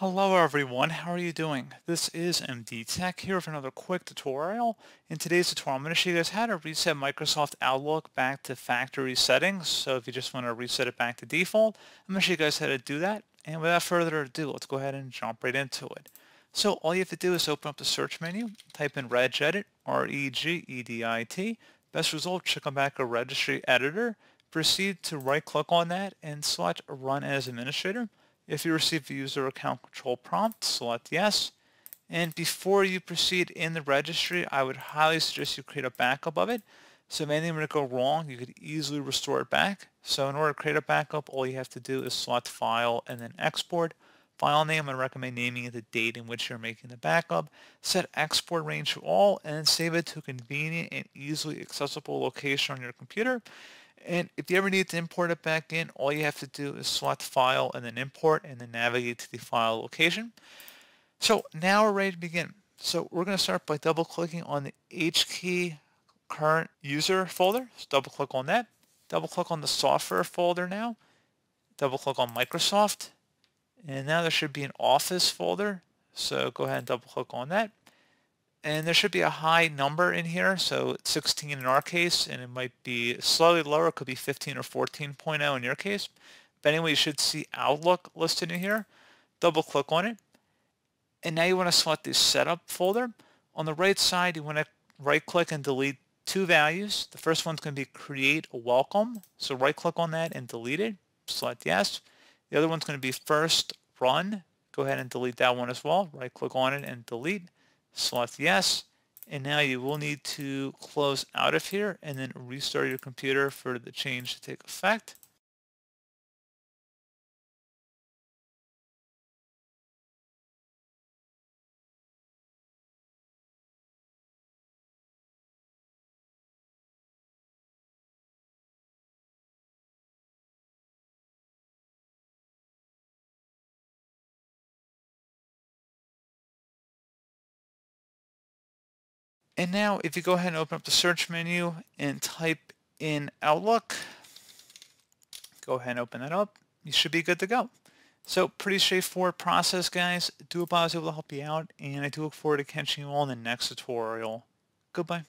Hello everyone, how are you doing? This is MD Tech here with another quick tutorial. In today's tutorial, I'm going to show you guys how to reset Microsoft Outlook back to factory settings. So if you just want to reset it back to default, I'm going to show you guys how to do that. And without further ado, let's go ahead and jump right into it. So all you have to do is open up the search menu, type in regedit, R-E-G-E-D-I-T. Best result should come back a registry editor. Proceed to right-click on that and select Run as Administrator. If you receive the user account control prompt, select yes. And before you proceed in the registry, I would highly suggest you create a backup of it. So if anything were to go wrong, you could easily restore it back. So in order to create a backup, all you have to do is select File and then Export. File name, I recommend naming it the date in which you're making the backup. Set export range to all and save it to a convenient and easily accessible location on your computer. And if you ever need to import it back in, all you have to do is select File and then Import and then navigate to the file location. So now we're ready to begin. So we're going to start by double clicking on the H key current user folder. So double click on that. Double click on the software folder now. Double click on Microsoft. And now there should be an Office folder. So go ahead and double click on that. And there should be a high number in here, so 16 in our case, and it might be slightly lower, it could be 15 or 14.0 in your case. But anyway, you should see Outlook listed in here. Double click on it. And now you want to select the Setup folder. On the right side, you want to right click and delete two values. The first one's going to be Create a Welcome. So right click on that and delete it. Select Yes. The other one's going to be First Run. Go ahead and delete that one as well. Right click on it and delete select yes, and now you will need to close out of here and then restart your computer for the change to take effect. And now if you go ahead and open up the search menu and type in Outlook, go ahead and open that up. You should be good to go. So pretty straightforward process, guys. Do hope I was able to help you out, and I do look forward to catching you all in the next tutorial. Goodbye.